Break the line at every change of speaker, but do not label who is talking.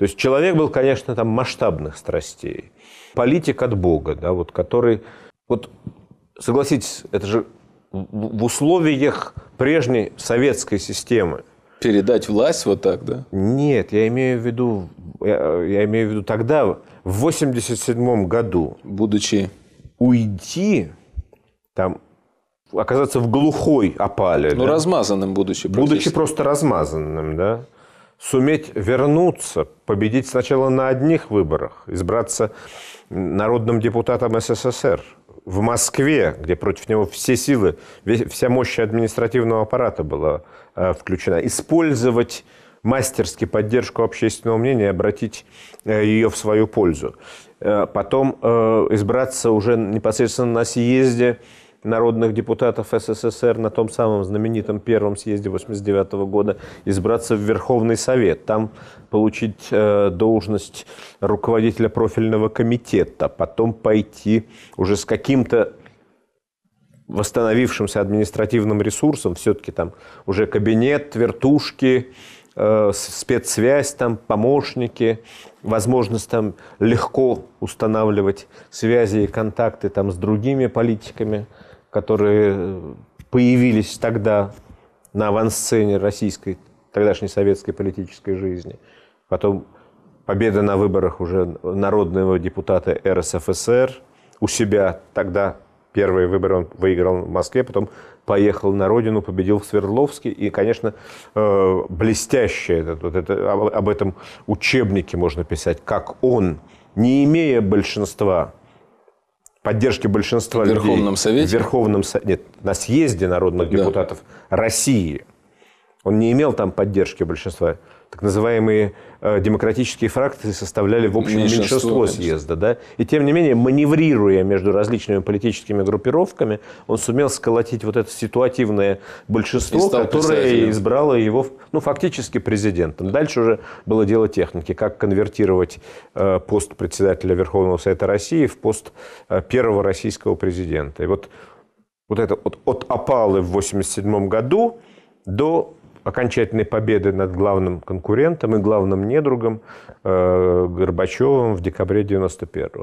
То есть человек был, конечно, там масштабных страстей. Политик от Бога, да, вот который... Вот согласитесь, это же в условиях прежней советской системы. Передать власть вот так, да? Нет, я имею в виду, я, я имею в виду тогда, в 87 году. Будучи. Уйти, там, оказаться в глухой опале. Ну, да? размазанным будучи. Будучи просто размазанным, да суметь вернуться, победить сначала на одних выборах, избраться народным депутатом СССР в Москве, где против него все силы, вся мощь административного аппарата была э, включена, использовать мастерски поддержку общественного мнения и обратить э, ее в свою пользу. Э, потом избраться уже непосредственно на съезде народных депутатов СССР на том самом знаменитом первом съезде 89 года избраться в Верховный Совет, там получить э, должность руководителя профильного комитета, потом пойти уже с каким-то восстановившимся административным ресурсом, все-таки там уже кабинет, вертушки, э, спецсвязь, там помощники, возможность там легко устанавливать связи и контакты там с другими политиками – которые э, появились тогда на авансцене российской, тогдашней советской политической жизни. Потом победа на выборах уже народного депутата РСФСР у себя тогда первые выборы он выиграл в Москве, потом поехал на родину, победил в Свердловске. И, конечно, э, блестяще это, вот это, об этом учебнике можно писать, как он, не имея большинства, поддержки большинства в людей Верховном Совете? в Верховном нет, на съезде народных депутатов да. России. Он не имел там поддержки большинства так называемые э, демократические фракции составляли в общем меньшинство, меньшинство съезда. Да? И тем не менее, маневрируя между различными политическими группировками, он сумел сколотить вот это ситуативное большинство, которое избрало его ну, фактически президентом. Дальше уже было дело техники, как конвертировать э, пост председателя Верховного Совета России в пост э, первого российского президента. И вот, вот это вот, от опалы в 1987 году до окончательной победы над главным конкурентом и главным недругом э, Горбачевым в декабре 91-го.